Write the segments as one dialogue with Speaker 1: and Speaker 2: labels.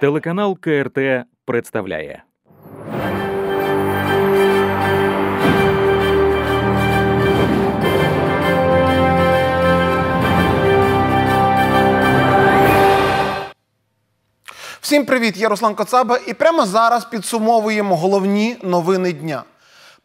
Speaker 1: Телеканал КРТ представляє. Всім привіт, я Руслан Коцаба, і прямо зараз підсумовуємо головні новини дня.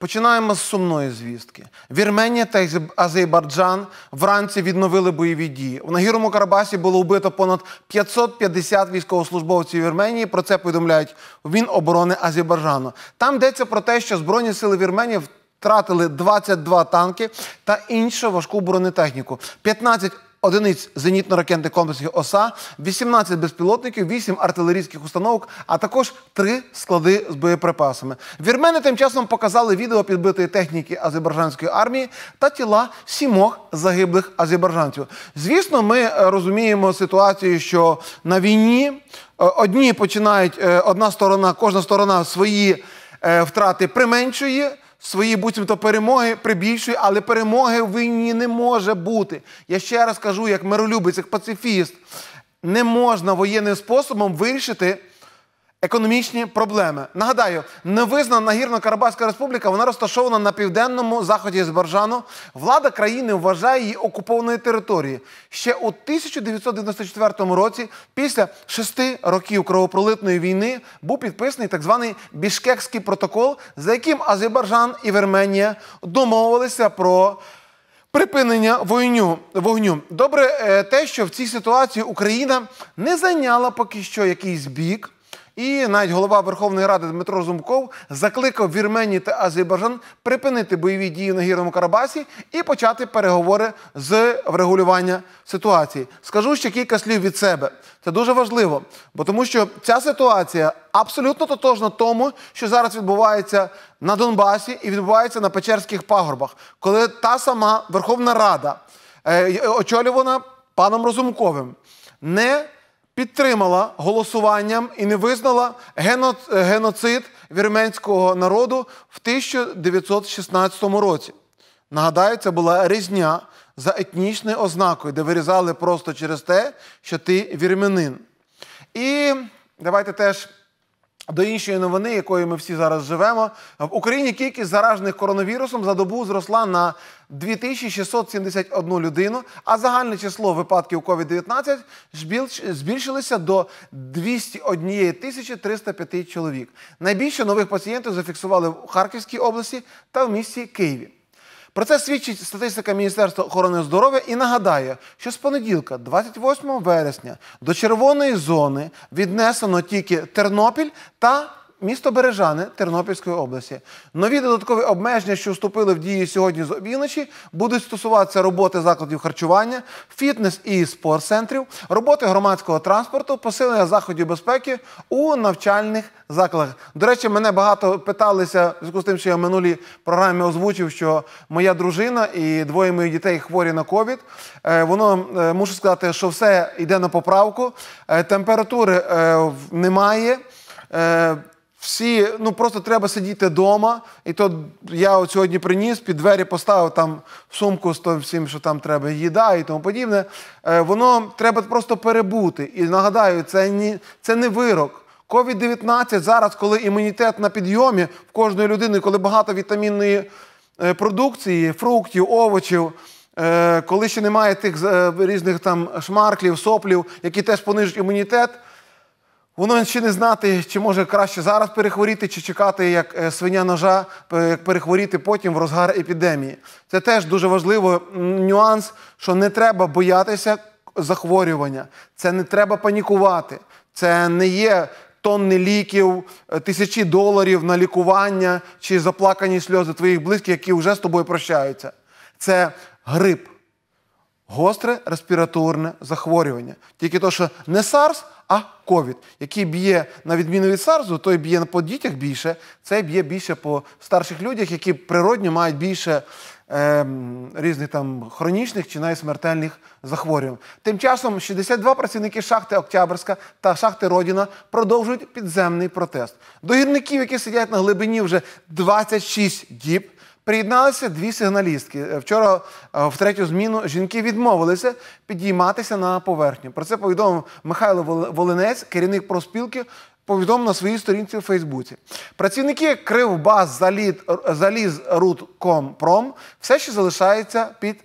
Speaker 1: Починаємо з сумної звістки. Вірменія та Азербайджан вранці відновили бойові дії. В нагірному Карабасі було вбито понад 550 військовослужбовців Вірменії. Про це повідомляють він оборони Азербайджану. Там йдеться про те, що збройні сили Вірменії втратили 22 танки та іншу важку бронетехніку. 15 одиниць зенітно-ракетних комплексів ОСА, 18 безпілотників, 8 артилерійських установок, а також 3 склади з боєприпасами. Вірмени тим часом показали відео підбитої техніки азербайджанської армії та тіла сімох загиблих азербайджанців. Звісно, ми е, розуміємо ситуацію, що на війні е, одні починають е, одна сторона, кожна сторона свої. Втрати применшує, свої буцімто перемоги прибільшує, але перемоги винні не може бути. Я ще раз кажу, як миролюбець, як пацифіст, не можна воєнним способом вирішити економічні проблеми. Нагадаю, невизнана нагірно Карабаська республіка вона розташована на південному заході з Баржану. Влада країни вважає її окупованою територією. Ще у 1994 році, після шести років кровопролитної війни, був підписаний так званий Бішкекський протокол, за яким Азербайджан і Верменія домовилися про. Припинення вогню вогню. Добре, е, те, що в цій ситуації Україна не зайняла поки що якийсь бік. І навіть голова Верховної Ради Дмитро Разумков закликав Вірменії та Азербайджан припинити бойові дії на гірному Карабасі і почати переговори з врегулювання ситуації. Скажу ще кілька слів від себе. Це дуже важливо, бо тому що ця ситуація абсолютно тотожна тому, що зараз відбувається на Донбасі і відбувається на Печерських пагорбах, коли та сама Верховна Рада, е, очолювана паном Розумковим, не підтримала голосуванням і не визнала геноцид вірменського народу в 1916 році. Нагадаю, це була різня за етнічною ознакою, де вирізали просто через те, що ти вірменин. І давайте теж до іншої новини, якою ми всі зараз живемо, в Україні кількість заражених коронавірусом за добу зросла на 2671 людину, а загальне число випадків COVID-19 збільшилося до 201 305 чоловік. Найбільше нових пацієнтів зафіксували в Харківській області та в місті Києві. Про це свідчить статистика Міністерства охорони здоров'я і нагадає, що з понеділка, 28 вересня, до червоної зони віднесено тільки Тернопіль та Місто Бережани Тернопільської області. Нові додаткові обмеження, що вступили в дію сьогодні з обіночі, будуть стосуватися роботи закладів харчування, фітнес і спортцентрів, роботи громадського транспорту, посилення заходів безпеки у навчальних закладах. До речі, мене багато питалися зв'язку з тим, що я в минулій програмі озвучив, що моя дружина і двоє моїх дітей хворі на ковід. Е, воно е, мушу сказати, що все йде на поправку. Е, температури немає. Всі, ну просто треба сидіти вдома. І то я от сьогодні приніс, під двері поставив там сумку з тим всім, що там треба, їда і тому подібне. Е, воно треба просто перебути. І нагадаю, це ні це не вирок. covid 19 зараз, коли імунітет на підйомі в кожної людини, коли багато вітамінної е, продукції, фруктів, овочів. Е, коли ще немає тих різних там шмарклів, соплів, які теж понижують імунітет. Воно ще не знати, чи може краще зараз перехворіти, чи чекати, як е, свиня ножа, як перехворіти потім в розгар епідемії. Це теж дуже важливий нюанс, що не треба боятися захворювання, це не треба панікувати, це не є тонни ліків, е, тисячі доларів на лікування чи заплакані сльози твоїх близьких, які вже з тобою прощаються. Це грип, гостре респіраторне захворювання. Тільки то, що не SARS, а ковід, який б'є на відміну від сарзу, той б'є по дітях більше, цей б'є більше по старших людях, які природньо мають більше е, різних там хронічних чи навіть смертельних захворювань. Тим часом 62 працівники шахти Октябрьська та шахти Родіна продовжують підземний протест. До гірників, які сидять на глибині вже 26 діб. Приєдналися дві сигналістки. Е, вчора е, в третю зміну жінки відмовилися підійматися на поверхню. Про це повідомив Михайло Волинець, керівник проспілки. Повідомив на своїй сторінці у Фейсбуці. Працівники Кривбас заліз.рудкомпром все ще залишаються під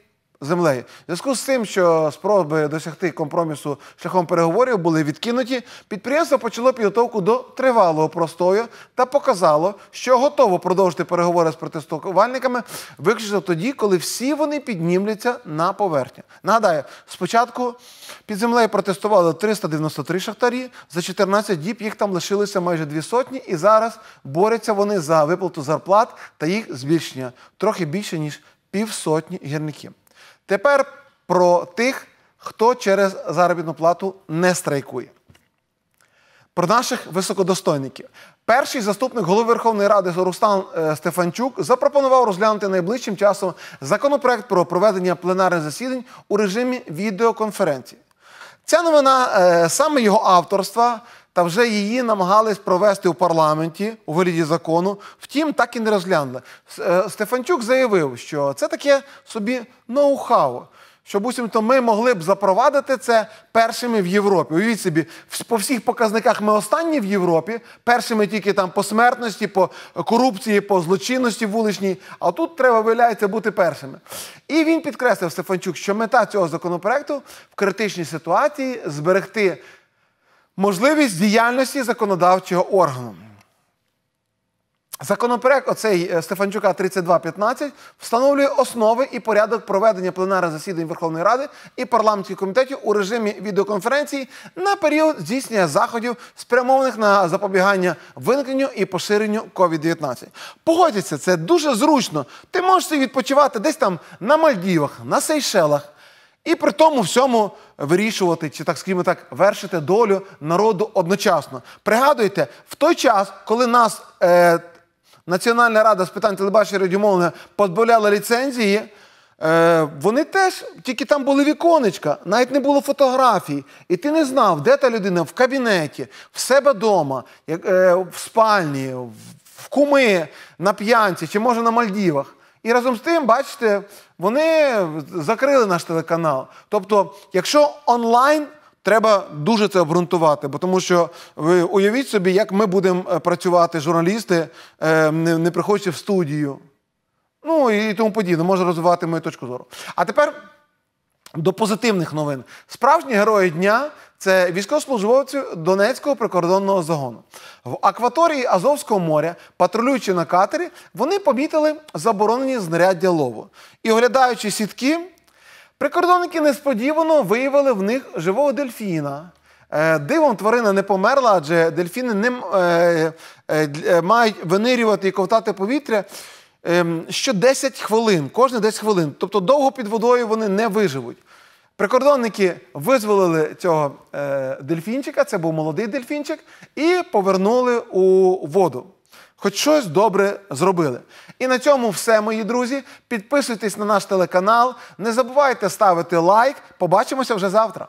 Speaker 1: землею. В зв'язку з тим, що спроби досягти компромісу шляхом переговорів були відкинуті, підприємство почало підготовку до тривалого простою та показало, що готово продовжити переговори з протестувальниками виключно тоді, коли всі вони піднімляться на поверхню. Нагадаю, спочатку під землею протестували 393 шахтарі, за 14 діб їх там лишилося майже дві сотні, і зараз борються вони за виплату зарплат та їх збільшення трохи більше ніж півсотні гірників. Тепер про тих, хто через заробітну плату не страйкує. Про наших високодостойників. Перший заступник голови Верховної Ради Руслан е, Стефанчук запропонував розглянути найближчим часом законопроект про проведення пленарних засідань у режимі відеоконференції. Ця новина е, саме його авторства, та вже її намагались провести у парламенті у вигляді закону. Втім, так і не розглянули. Е, Стефанчук заявив, що це таке собі ноу-хау. Що буцімто ми могли б запровадити це першими в Європі. Уявіть собі, по всіх показниках ми останні в Європі, першими тільки там по смертності, по корупції, по злочинності вуличній. А тут треба виявляється бути першими. І він підкреслив Стефанчук, що мета цього законопроекту в критичній ситуації зберегти Можливість діяльності законодавчого органу. Законопроект оцей е, Стефанчука 3215 встановлює основи і порядок проведення пленарних засідань Верховної Ради і парламентських комітетів у режимі відеоконференції на період здійснення заходів, спрямованих на запобігання виникненню і поширенню COVID-19. погодяться, це дуже зручно. Ти можеш відпочивати десь там на Мальдівах, на Сейшелах. І при тому всьому вирішувати, чи так скажімо так, вершити долю народу одночасно. Пригадуйте, в той час, коли нас е, Національна рада з питань телебачення радіомовлення позбавляла ліцензії, е, вони теж тільки там були віконечка, навіть не було фотографій. І ти не знав, де та людина в кабінеті, в себе вдома, е, в спальні, в куми, на п'янці чи може на Мальдівах. І разом з тим, бачите, вони закрили наш телеканал. Тобто, якщо онлайн. Треба дуже це обґрунтувати, бо тому що ви уявіть собі, як ми будемо е, працювати, журналісти, е, не приходячи в студію. Ну і тому подібне, може розвивати мою точку зору. А тепер до позитивних новин. Справжні герої дня це військовослужбовці Донецького прикордонного загону. В акваторії Азовського моря, патрулюючи на катері, вони помітили заборонені знаряддя лову. І оглядаючи сітки, прикордонники несподівано виявили в них живого дельфіна. Е, дивом тварина не померла, адже дельфіни не е, е, мають винирювати і ковтати повітря. Ем, що 10 хвилин, кожне 10 хвилин. Тобто довго під водою вони не виживуть. Прикордонники визволили цього е, дельфінчика, це був молодий дельфінчик, і повернули у воду. Хоч щось добре зробили. І на цьому все, мої друзі. Підписуйтесь на наш телеканал. Не забувайте ставити лайк. Побачимося вже завтра.